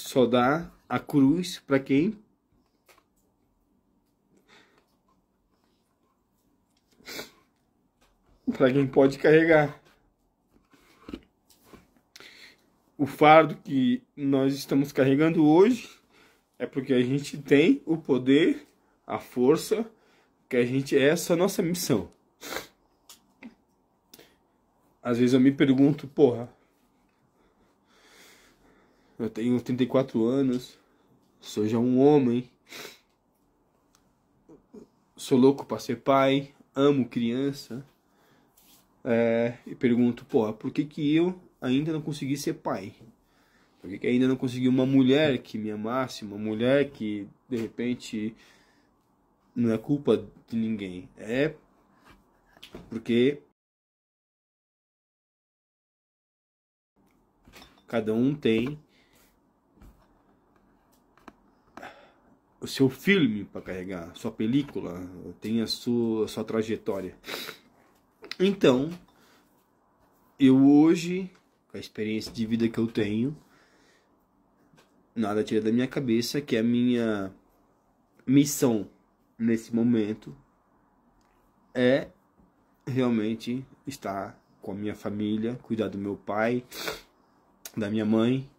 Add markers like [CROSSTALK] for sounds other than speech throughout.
só dá a cruz para quem para quem pode carregar. O fardo que nós estamos carregando hoje é porque a gente tem o poder, a força, que a gente é essa nossa missão. Às vezes eu me pergunto, porra, eu tenho 34 anos. Sou já um homem. Sou louco para ser pai. Amo criança. É, e pergunto, pô, por que, que eu ainda não consegui ser pai? Por que, que ainda não consegui uma mulher que me amasse? Uma mulher que, de repente, não é culpa de ninguém. É porque cada um tem o seu filme para carregar, sua película, tem a sua, a sua trajetória. Então, eu hoje, com a experiência de vida que eu tenho, nada tira da minha cabeça que a minha missão nesse momento é realmente estar com a minha família, cuidar do meu pai, da minha mãe,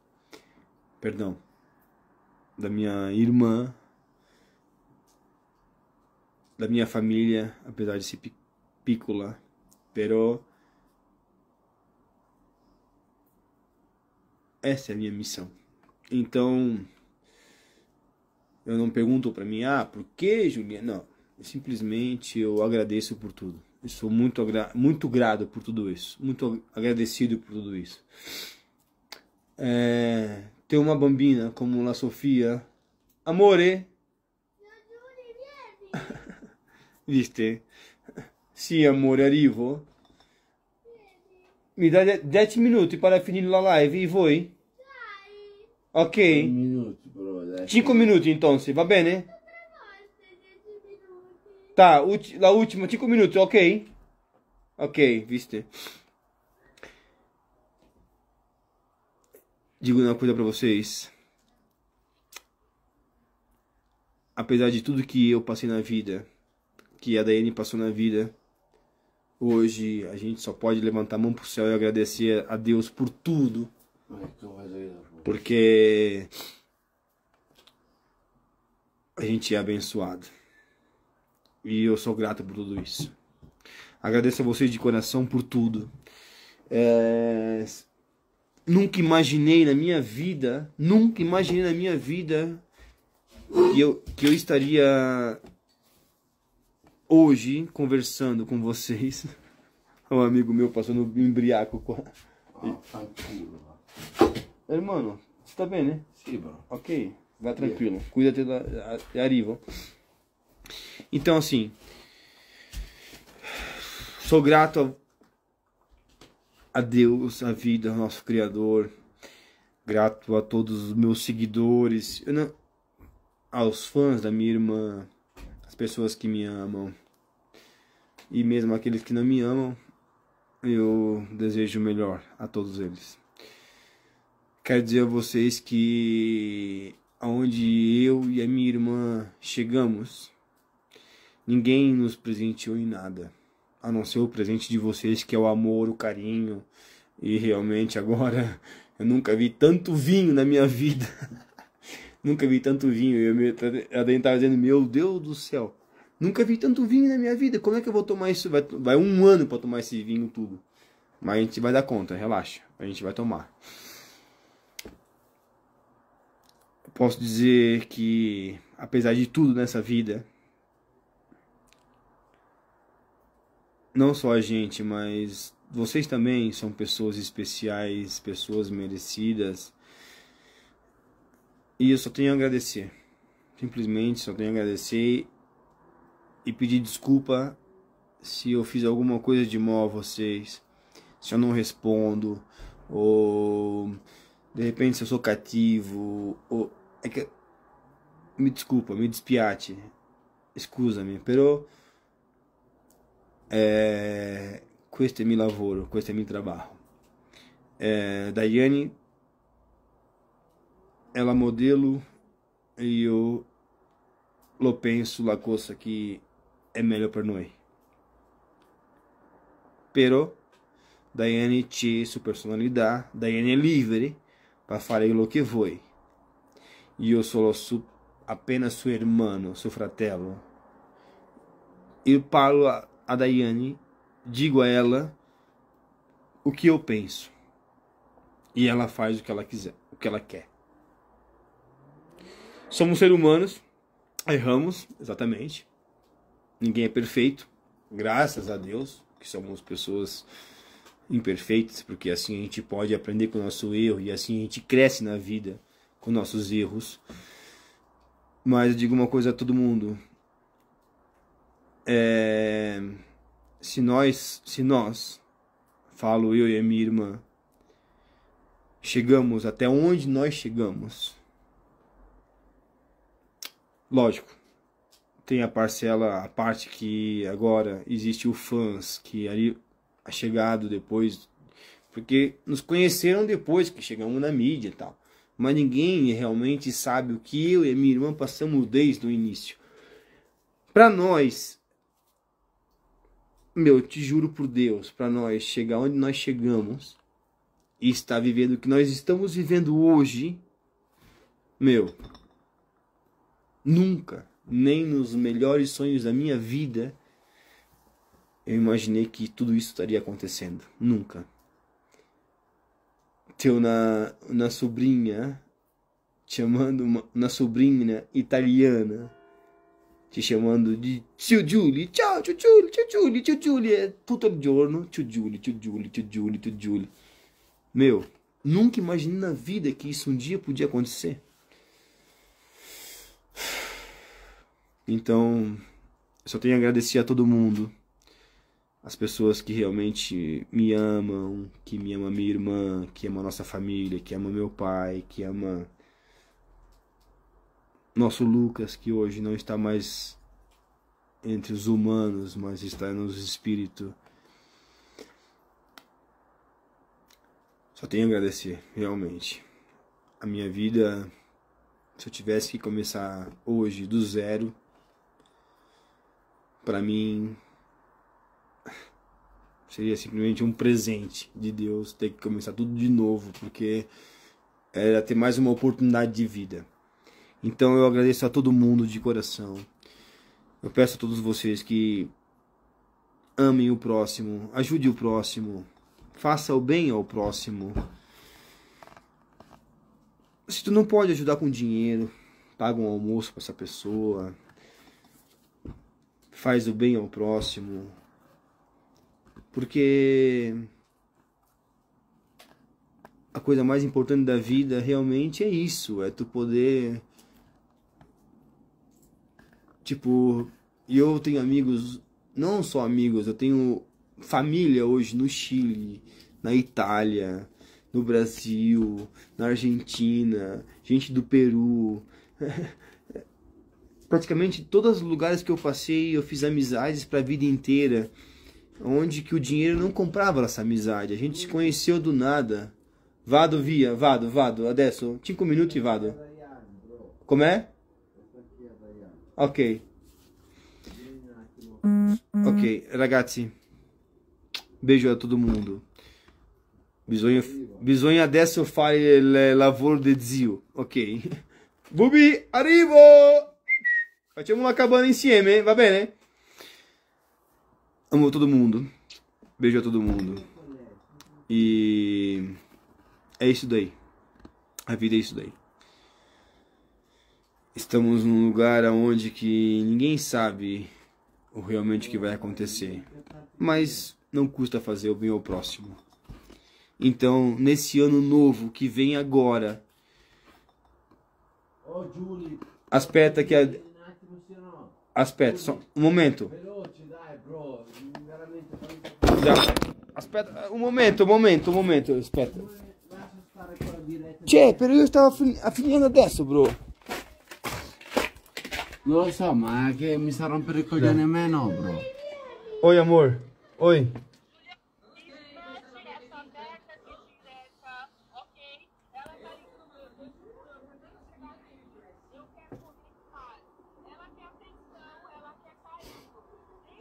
perdão, da minha irmã, da minha família, apesar de ser pícola, pero essa é a minha missão. Então, eu não pergunto para mim, ah, por que, Juliana? Não, eu simplesmente eu agradeço por tudo. Eu sou muito, muito grato por tudo isso, muito agradecido por tudo isso. É, ter uma bambina como a Sofia, amore. [LAUGHS] viste? Sim, amor, arrivo. Mi dai 10 minuti per finire la live e voi? Dai. Ok. 5 minuti, bro, 5 minuti, entonces, va bene? Tá, la última, 5 minutos, ok? Ok, viste? Digo uma coisa para vocês. Apesar de tudo que eu passei na vida, que a Daiane passou na vida. Hoje a gente só pode levantar a mão pro céu e agradecer a Deus por tudo. Porque a gente é abençoado. E eu sou grato por tudo isso. Agradeço a vocês de coração por tudo. É... Nunca imaginei na minha vida, nunca imaginei na minha vida que eu, que eu estaria hoje, conversando com vocês, [LAUGHS] um amigo meu passou no embriaco com a... Ah, tranquilo. Irmão, mano, você tá bem, né? Sim, mano. Ok, vai tranquilo. Yeah. Cuida-te da Arival. Então, assim... Sou grato a, a Deus, a vida, ao nosso Criador. Grato a todos os meus seguidores. Eu não aos fãs da minha irmã, as pessoas que me amam, e mesmo aqueles que não me amam, eu desejo o melhor a todos eles. Quero dizer a vocês que aonde eu e a minha irmã chegamos, ninguém nos presenteou em nada, a não ser o presente de vocês, que é o amor, o carinho. E realmente agora [LAUGHS] eu nunca vi tanto vinho na minha vida. [LAUGHS] nunca vi tanto vinho. Eu me, até estava dizendo, meu Deus do céu Nunca vi tanto vinho na minha vida. Como é que eu vou tomar isso? Vai, vai um ano para tomar esse vinho tudo. Mas a gente vai dar conta, relaxa. A gente vai tomar. Eu posso dizer que, apesar de tudo nessa vida, não só a gente, mas vocês também são pessoas especiais, pessoas merecidas. E eu só tenho a agradecer. Simplesmente só tenho a agradecer e pedir desculpa se eu fiz alguma coisa de mal a vocês, se eu não respondo, ou de repente se eu sou cativo, ou é que me desculpa, me despiate, me pero é, questo é meu lavoro, questo é meu trabalho. É, Daiane, ela modelo e eu lo penso la coisa que é melhor para nós. Pero Daiane tinha sua personalidade, Daiane é livre para fazer o que foi. E eu sou su, apenas seu irmão, seu fratello. Eu falo a, a Daiane, digo a ela o que eu penso. E ela faz o que ela quiser, o que ela quer. Somos seres humanos, erramos, exatamente. Ninguém é perfeito, graças a Deus, que somos pessoas imperfeitas, porque assim a gente pode aprender com o nosso erro e assim a gente cresce na vida com nossos erros. Mas eu digo uma coisa a todo mundo. É... Se nós, se nós, falo eu e a minha irmã, chegamos até onde nós chegamos. Lógico, tem a parcela, a parte que agora existe o fãs, que ali é chegado depois, porque nos conheceram depois que chegamos na mídia e tal. Mas ninguém realmente sabe o que eu e minha irmã passamos desde o início. Para nós, meu, te juro por Deus, para nós chegar onde nós chegamos e estar vivendo o que nós estamos vivendo hoje, meu, nunca nem nos melhores sonhos da minha vida eu imaginei que tudo isso estaria acontecendo. Nunca. Teu na, na sobrinha, chamando uma, na sobrinha italiana, te chamando de tio Giulie, tchau, tio Giulie, tio Giulie, tio Giulie, é tutto il giorno, tio Giulie, tio Giulie, tio Giulie, tio Giulie. Meu, nunca imaginei na vida que isso um dia podia acontecer. Então, só tenho a agradecer a todo mundo. As pessoas que realmente me amam, que me ama minha irmã, que ama nossa família, que ama meu pai, que ama nosso Lucas, que hoje não está mais entre os humanos, mas está nos espíritos. Só tenho a agradecer, realmente. A minha vida, se eu tivesse que começar hoje do zero, para mim seria simplesmente um presente de Deus ter que começar tudo de novo, porque era ter mais uma oportunidade de vida. Então eu agradeço a todo mundo de coração. Eu peço a todos vocês que amem o próximo, ajude o próximo, faça o bem ao próximo. Se tu não pode ajudar com dinheiro, paga um almoço para essa pessoa, faz o bem ao próximo. Porque a coisa mais importante da vida realmente é isso, é tu poder tipo, eu tenho amigos, não só amigos, eu tenho família hoje no Chile, na Itália, no Brasil, na Argentina, gente do Peru. [LAUGHS] praticamente todos os lugares que eu passei, eu fiz amizades para a vida inteira, onde que o dinheiro não comprava essa amizade. A gente se conheceu do nada. Vado via, vado, vado, adesso, cinco minutos e vado. Como é? Ok. Ok, ragazzi. Beijo a todo mundo. Bisogna, bisogna adesso fare il lavoro di zio. Ok. [LAUGHS] Bubi, arrivo! Facciamo uma cabana insieme, va bene? Amo todo mundo. Beijo a todo mundo. E é isso daí. A vida é isso daí. Estamos num lugar onde que ninguém sabe o realmente que vai acontecer. Mas não custa fazer o bem ao próximo. Então, nesse ano novo que vem agora, aspeta que a, Aspetta, so, un momento. Veloce, dai, bro. Veramente. Aspetta, eh, un momento, un momento, un momento. Aspetta. Cioè, però io stavo fin finendo adesso, bro. Non lo so, ma è che mi sta rompendo il coglione a me, no, bro. Oi, amor. Oi.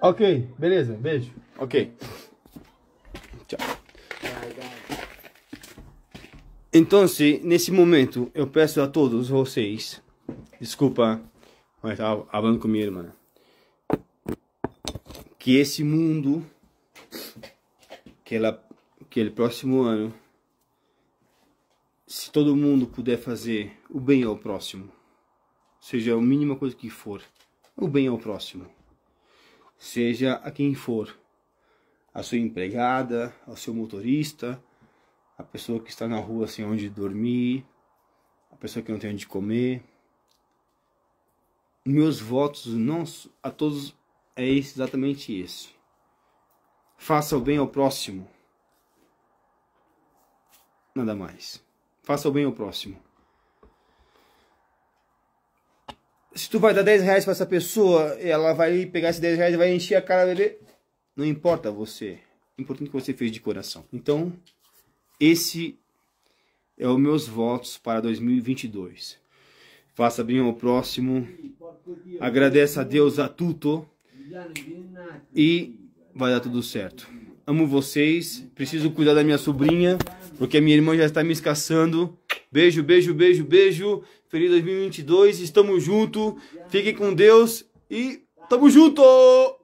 Ok, beleza, beijo. Ok. Tchau. Então, nesse momento, eu peço a todos vocês, desculpa, mas estava tá falando com minha irmã, que esse mundo, que ela, que ele próximo ano, se todo mundo puder fazer o bem ao próximo, seja a mínima coisa que for, o bem ao próximo seja a quem for, a sua empregada, ao seu motorista, a pessoa que está na rua sem onde dormir, a pessoa que não tem onde comer. Meus votos não a todos é exatamente esse. Faça o bem ao próximo. Nada mais. Faça o bem ao próximo. se tu vai dar 10 reais pra essa pessoa, ela vai pegar esses 10 reais e vai encher a cara dele. Não importa você. importante é que você fez de coração. Então, esse é os meus votos para 2022. Faça bem ao próximo. Agradeça a Deus a tudo. E vai dar tudo certo. Amo vocês. Preciso cuidar da minha sobrinha, porque a minha irmã já está me escassando. Beijo, beijo, beijo, beijo. Feliz 2022. Estamos juntos. Fiquem com Deus e tamo junto!